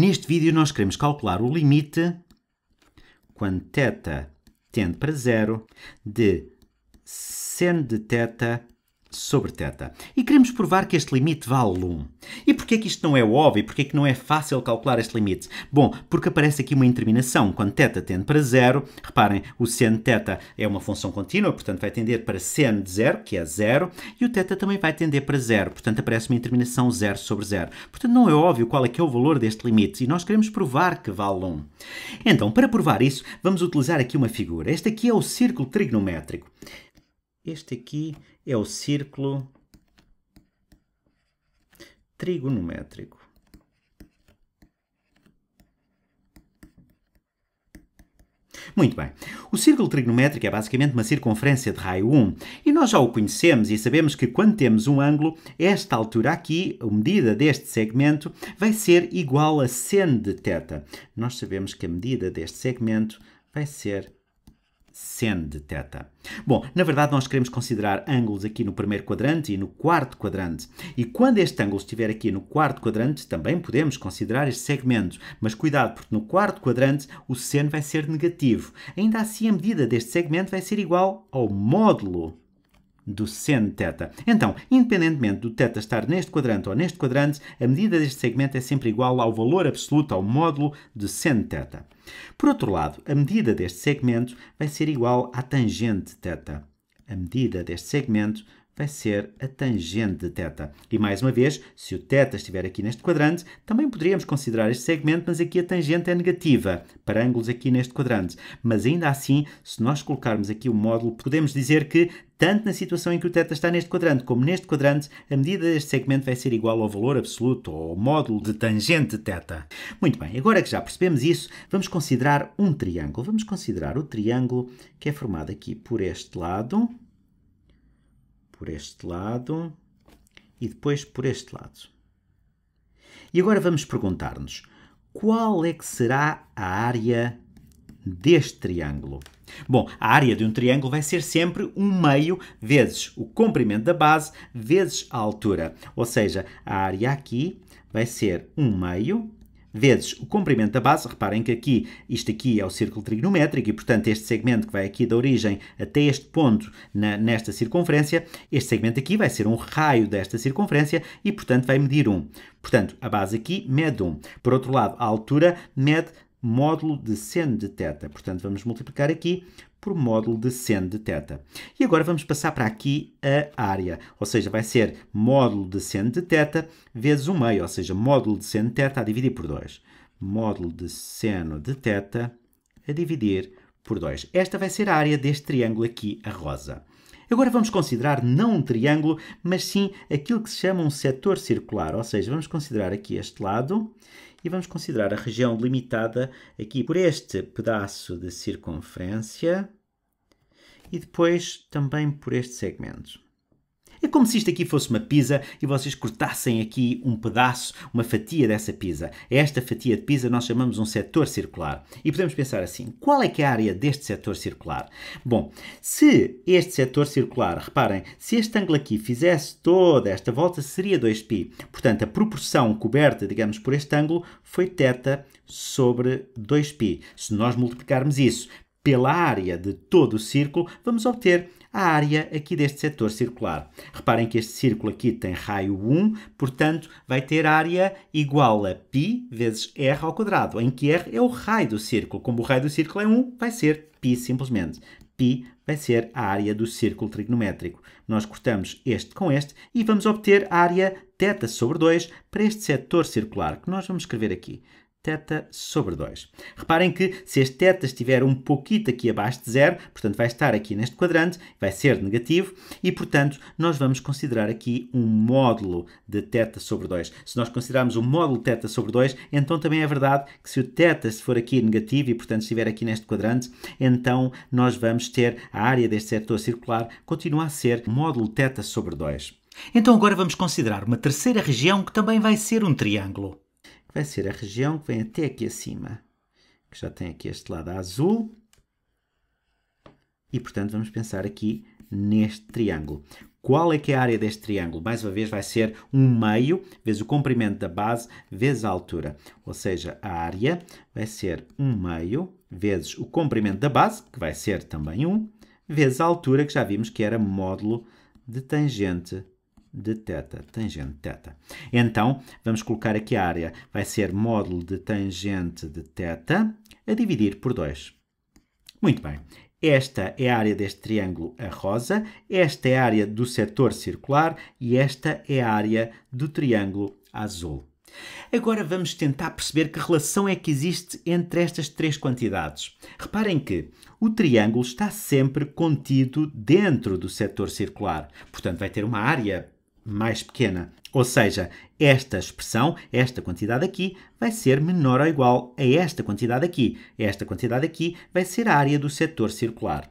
Neste vídeo nós queremos calcular o limite quando θ tende para zero de seno de θ sobre θ. E queremos provar que este limite vale 1. E porquê é que isto não é óbvio? Porquê é que não é fácil calcular este limite? Bom, porque aparece aqui uma indeterminação. Quando θ tende para zero, reparem, o sen θ é uma função contínua, portanto vai tender para sen de zero, que é zero, e o θ também vai tender para zero, portanto aparece uma indeterminação 0 sobre 0. Portanto não é óbvio qual é que é o valor deste limite, e nós queremos provar que vale 1. Então, para provar isso, vamos utilizar aqui uma figura. Este aqui é o círculo trigonométrico. Este aqui é o círculo trigonométrico. Muito bem. O círculo trigonométrico é basicamente uma circunferência de raio 1 e nós já o conhecemos e sabemos que quando temos um ângulo, esta altura aqui, a medida deste segmento, vai ser igual a seno de θ. Nós sabemos que a medida deste segmento vai ser sen de θ. Bom, na verdade nós queremos considerar ângulos aqui no primeiro quadrante e no quarto quadrante. E quando este ângulo estiver aqui no quarto quadrante, também podemos considerar este segmento. Mas cuidado, porque no quarto quadrante o seno vai ser negativo. Ainda assim, a medida deste segmento vai ser igual ao módulo do seno θ. Então, independentemente do θ estar neste quadrante ou neste quadrante, a medida deste segmento é sempre igual ao valor absoluto, ao módulo de seno θ. Por outro lado, a medida deste segmento vai ser igual à tangente θ. A medida deste segmento vai ser a tangente de θ. E mais uma vez, se o θ estiver aqui neste quadrante, também poderíamos considerar este segmento, mas aqui a tangente é negativa para ângulos aqui neste quadrante. Mas ainda assim, se nós colocarmos aqui o módulo, podemos dizer que tanto na situação em que o θ está neste quadrante como neste quadrante, a medida deste segmento vai ser igual ao valor absoluto ou ao módulo de tangente θ. Muito bem, agora que já percebemos isso, vamos considerar um triângulo. Vamos considerar o triângulo que é formado aqui por este lado por este lado e depois por este lado. E agora vamos perguntar-nos qual é que será a área deste triângulo. Bom, a área de um triângulo vai ser sempre um meio vezes o comprimento da base vezes a altura. Ou seja, a área aqui vai ser um meio vezes o comprimento da base. Reparem que aqui, isto aqui é o círculo trigonométrico e, portanto, este segmento que vai aqui da origem até este ponto na, nesta circunferência, este segmento aqui vai ser um raio desta circunferência e, portanto, vai medir 1. Portanto, a base aqui mede 1. Por outro lado, a altura mede módulo de seno de teta, Portanto, vamos multiplicar aqui por módulo de seno de teta. E agora vamos passar para aqui a área, ou seja, vai ser módulo de seno de teta vezes 1 meio, ou seja, módulo de seno de teta a dividir por 2. Módulo de seno de teta a dividir por 2. Esta vai ser a área deste triângulo aqui, a rosa. Agora vamos considerar não um triângulo, mas sim aquilo que se chama um setor circular, ou seja, vamos considerar aqui este lado e vamos considerar a região limitada aqui por este pedaço de circunferência e depois também por este segmento. É como se isto aqui fosse uma pizza e vocês cortassem aqui um pedaço, uma fatia dessa pizza. É esta fatia de pizza nós chamamos um setor circular. E podemos pensar assim: qual é que é a área deste setor circular? Bom, se este setor circular, reparem, se este ângulo aqui fizesse toda esta volta, seria 2π. Portanto, a proporção coberta, digamos, por este ângulo foi θ sobre 2π. Se nós multiplicarmos isso pela área de todo o círculo, vamos obter a área aqui deste setor circular. Reparem que este círculo aqui tem raio 1, portanto vai ter área igual a π vezes r ao quadrado, em que r é o raio do círculo. Como o raio do círculo é 1, vai ser π simplesmente. π vai ser a área do círculo trigonométrico. Nós cortamos este com este e vamos obter a área θ sobre 2 para este setor circular, que nós vamos escrever aqui θ sobre 2. Reparem que se este θ estiver um pouquinho aqui abaixo de zero, portanto vai estar aqui neste quadrante, vai ser negativo e, portanto, nós vamos considerar aqui um módulo de θ sobre 2. Se nós considerarmos o um módulo θ sobre 2, então também é verdade que se o θ se for aqui negativo e, portanto, estiver aqui neste quadrante, então nós vamos ter a área deste setor circular continua a ser módulo θ sobre 2. Então agora vamos considerar uma terceira região que também vai ser um triângulo que vai ser a região que vem até aqui acima, que já tem aqui este lado azul. E, portanto, vamos pensar aqui neste triângulo. Qual é que é a área deste triângulo? Mais uma vez, vai ser um meio vezes o comprimento da base vezes a altura. Ou seja, a área vai ser um meio vezes o comprimento da base, que vai ser também 1, um, vezes a altura, que já vimos que era módulo de tangente de θ, tangente θ. Então, vamos colocar aqui a área. Vai ser módulo de tangente de θ a dividir por 2. Muito bem. Esta é a área deste triângulo a rosa, esta é a área do setor circular e esta é a área do triângulo azul. Agora vamos tentar perceber que relação é que existe entre estas três quantidades. Reparem que o triângulo está sempre contido dentro do setor circular, portanto vai ter uma área mais pequena. Ou seja, esta expressão, esta quantidade aqui, vai ser menor ou igual a esta quantidade aqui. Esta quantidade aqui vai ser a área do setor circular.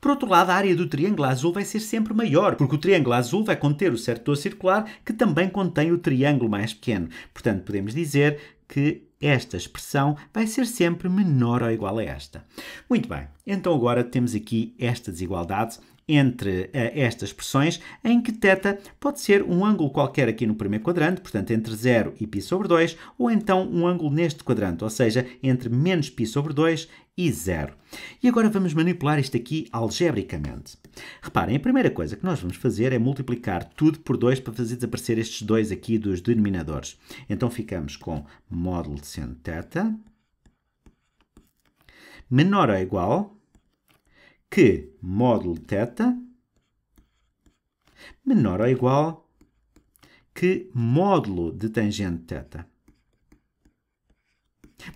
Por outro lado, a área do triângulo azul vai ser sempre maior, porque o triângulo azul vai conter o setor circular que também contém o triângulo mais pequeno. Portanto, podemos dizer que esta expressão vai ser sempre menor ou igual a esta. Muito bem, então agora temos aqui esta desigualdade entre uh, estas pressões, em que θ pode ser um ângulo qualquer aqui no primeiro quadrante, portanto entre 0 e π sobre 2, ou então um ângulo neste quadrante, ou seja, entre menos π sobre 2 e 0. E agora vamos manipular isto aqui algebricamente. Reparem, a primeira coisa que nós vamos fazer é multiplicar tudo por 2 para fazer desaparecer estes dois aqui dos denominadores. Então ficamos com módulo de seno θ menor ou igual que módulo θ menor ou igual que módulo de tangente θ.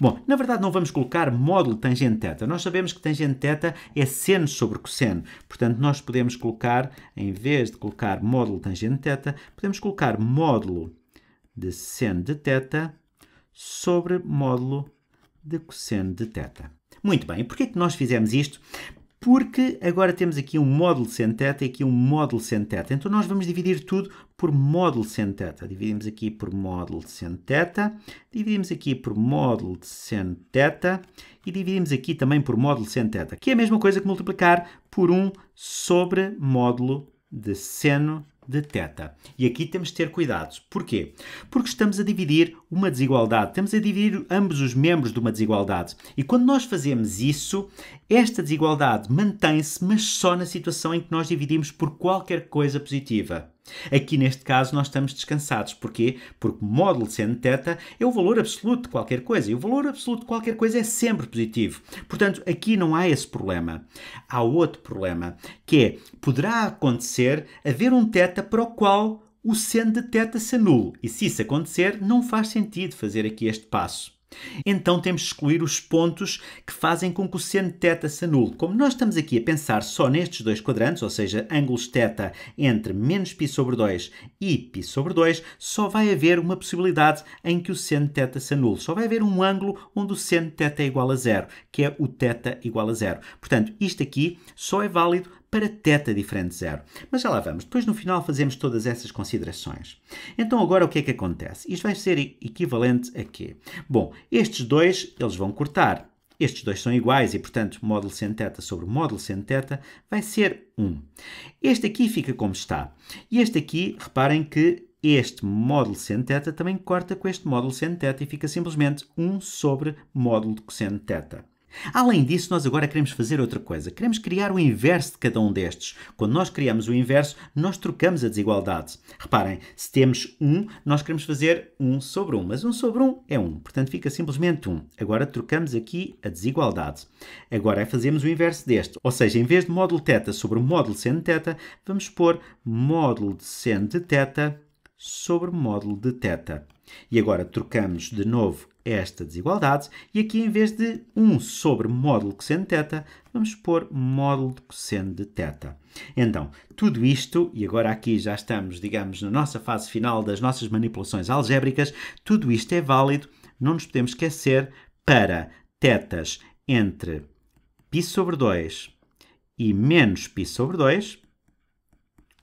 Bom, na verdade não vamos colocar módulo tangente θ. Nós sabemos que tangente θ é seno sobre cosseno. Portanto, nós podemos colocar, em vez de colocar módulo tangente θ, podemos colocar módulo de seno de θ sobre módulo de cosseno de θ. Muito bem, e porquê que nós fizemos isto? porque agora temos aqui um módulo sem teta e aqui um módulo sem teta. Então nós vamos dividir tudo por módulo sem teta. Dividimos aqui por módulo sem teta, dividimos aqui por módulo sem teta e dividimos aqui também por módulo sem teta, que é a mesma coisa que multiplicar por 1 sobre módulo de seno de E aqui temos de ter cuidados. Porquê? Porque estamos a dividir uma desigualdade. Estamos a dividir ambos os membros de uma desigualdade. E quando nós fazemos isso, esta desigualdade mantém-se, mas só na situação em que nós dividimos por qualquer coisa positiva. Aqui neste caso nós estamos descansados. Porquê? Porque módulo seno de θ é o valor absoluto de qualquer coisa e o valor absoluto de qualquer coisa é sempre positivo. Portanto, aqui não há esse problema. Há outro problema, que é, poderá acontecer haver um θ para o qual o seno de θ se anule. E se isso acontecer, não faz sentido fazer aqui este passo. Então temos de excluir os pontos que fazem com que o seno θ se anule. Como nós estamos aqui a pensar só nestes dois quadrantes, ou seja, ângulos θ entre menos π sobre 2 e π sobre 2, só vai haver uma possibilidade em que o seno θ se anule. Só vai haver um ângulo onde o seno θ é igual a zero, que é o θ igual a zero. Portanto, isto aqui só é válido para teta diferente zero. Mas já lá vamos. Depois no final fazemos todas essas considerações. Então agora o que é que acontece? Isto vai ser equivalente a quê? Bom, estes dois eles vão cortar. Estes dois são iguais e, portanto, módulo sem teta sobre módulo sem teta vai ser 1. Este aqui fica como está. E este aqui, reparem que este módulo sem teta também corta com este módulo sem teta e fica simplesmente 1 sobre módulo sem teta. Além disso, nós agora queremos fazer outra coisa. Queremos criar o inverso de cada um destes. Quando nós criamos o inverso, nós trocamos a desigualdade. Reparem, se temos 1, nós queremos fazer 1 sobre 1, mas 1 sobre 1 é 1, portanto fica simplesmente 1. Agora trocamos aqui a desigualdade. Agora fazemos o inverso deste, ou seja, em vez de módulo θ sobre módulo sen de θ, vamos pôr módulo de sen de θ sobre módulo de θ. E agora trocamos de novo esta desigualdade e aqui em vez de 1 sobre módulo cosseno de θ, vamos pôr módulo de cosseno de θ. Então, tudo isto, e agora aqui já estamos, digamos, na nossa fase final das nossas manipulações algébricas, tudo isto é válido, não nos podemos esquecer, para tetas entre π sobre 2 e menos π sobre 2,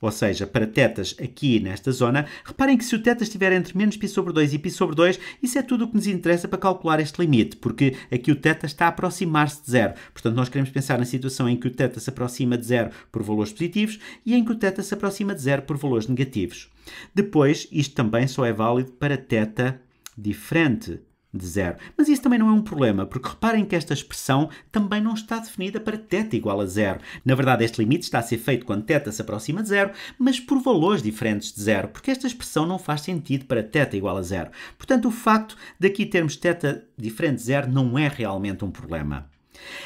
ou seja, para tetas aqui nesta zona, reparem que se o teta estiver entre menos π sobre 2 e π sobre 2, isso é tudo o que nos interessa para calcular este limite, porque aqui o teta está a aproximar-se de zero. Portanto, nós queremos pensar na situação em que o teta se aproxima de zero por valores positivos e em que o teta se aproxima de zero por valores negativos. Depois, isto também só é válido para teta diferente, de zero. Mas isso também não é um problema, porque reparem que esta expressão também não está definida para θ igual a zero. Na verdade, este limite está a ser feito quando θ se aproxima de zero, mas por valores diferentes de zero, porque esta expressão não faz sentido para θ igual a zero. Portanto, o facto de aqui termos θ diferente de zero não é realmente um problema.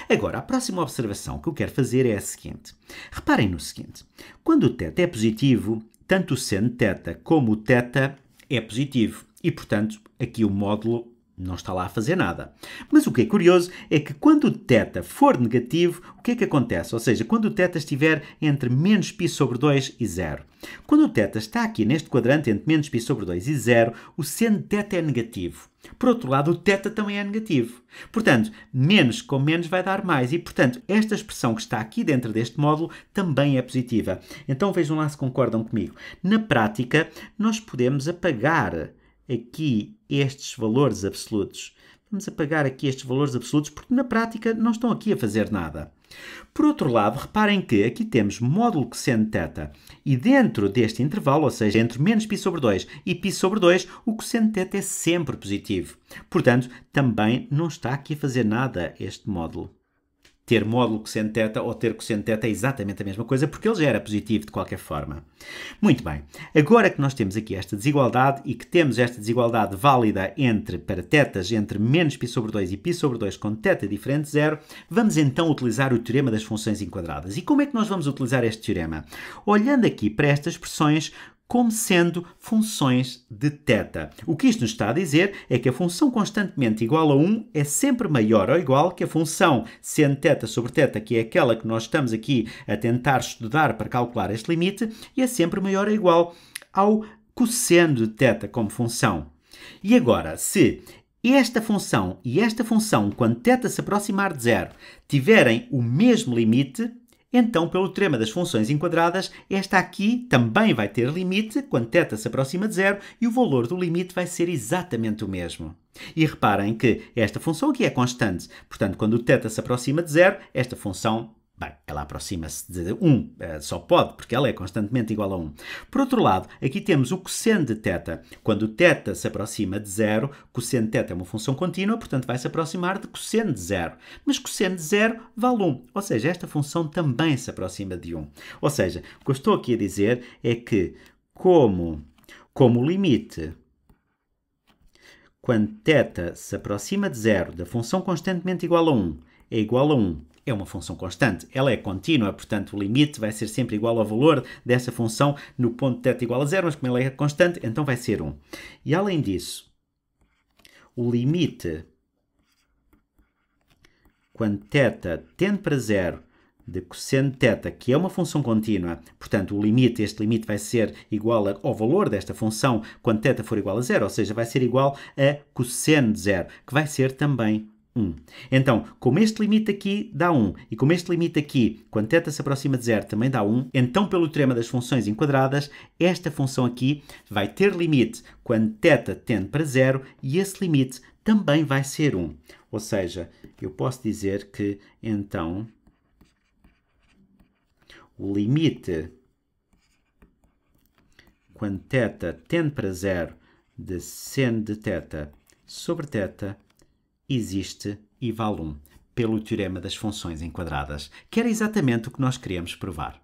Agora, a próxima observação que eu quero fazer é a seguinte. Reparem no seguinte. Quando o θ é positivo, tanto o seno θ como o θ é positivo. E, portanto, aqui o módulo não está lá a fazer nada. Mas o que é curioso é que quando o θ for negativo, o que é que acontece? Ou seja, quando o θ estiver entre menos π sobre 2 e zero. Quando o θ está aqui neste quadrante entre menos π sobre 2 e zero, o seno de θ é negativo. Por outro lado, o θ também é negativo. Portanto, menos com menos vai dar mais e, portanto, esta expressão que está aqui dentro deste módulo também é positiva. Então vejam lá se concordam comigo. Na prática, nós podemos apagar aqui estes valores absolutos. Vamos apagar aqui estes valores absolutos porque na prática não estão aqui a fazer nada. Por outro lado, reparem que aqui temos módulo cosseno θ e dentro deste intervalo, ou seja, entre menos π sobre 2 e π sobre 2, o cosseno θ é sempre positivo. Portanto, também não está aqui a fazer nada este módulo ter módulo cosseno teta ou ter cosseno teta é exatamente a mesma coisa, porque ele já era positivo de qualquer forma. Muito bem, agora que nós temos aqui esta desigualdade e que temos esta desigualdade válida entre, para tetas entre menos π sobre 2 e π sobre 2 com teta diferente de zero, vamos então utilizar o teorema das funções enquadradas. E como é que nós vamos utilizar este teorema? Olhando aqui para estas expressões, como sendo funções de θ. O que isto nos está a dizer é que a função constantemente igual a 1 é sempre maior ou igual que a função seno θ sobre θ, que é aquela que nós estamos aqui a tentar estudar para calcular este limite, e é sempre maior ou igual ao cosseno de θ como função. E agora, se esta função e esta função, quando θ se aproximar de zero, tiverem o mesmo limite, então, pelo teorema das funções enquadradas, esta aqui também vai ter limite quando θ se aproxima de zero e o valor do limite vai ser exatamente o mesmo. E reparem que esta função aqui é constante, portanto, quando θ se aproxima de zero, esta função Bem, ela aproxima-se de 1, eh, só pode, porque ela é constantemente igual a 1. Por outro lado, aqui temos o cosseno de θ. Quando θ se aproxima de zero, cosseno de θ é uma função contínua, portanto vai se aproximar de cosseno de zero. Mas cosseno de zero vale 1, ou seja, esta função também se aproxima de 1. Ou seja, o que eu estou aqui a dizer é que como, como o limite quando θ se aproxima de zero da função constantemente igual a 1 é igual a 1 é uma função constante. Ela é contínua, portanto o limite vai ser sempre igual ao valor dessa função no ponto teta igual a zero, mas como ela é constante, então vai ser 1. E além disso, o limite quando teta tende para zero de cosseno teta, que é uma função contínua, portanto o limite, este limite vai ser igual ao valor desta função quando teta for igual a zero, ou seja, vai ser igual a cosseno de zero, que vai ser também 1. Então, como este limite aqui dá 1 e como este limite aqui, quando θ se aproxima de zero, também dá 1, então pelo teorema das funções enquadradas, esta função aqui vai ter limite quando θ tende para zero e esse limite também vai ser 1. Ou seja, eu posso dizer que então o limite quando θ tende para zero de sen de θ sobre θ existe e vale 1, pelo teorema das funções enquadradas, que era exatamente o que nós queríamos provar.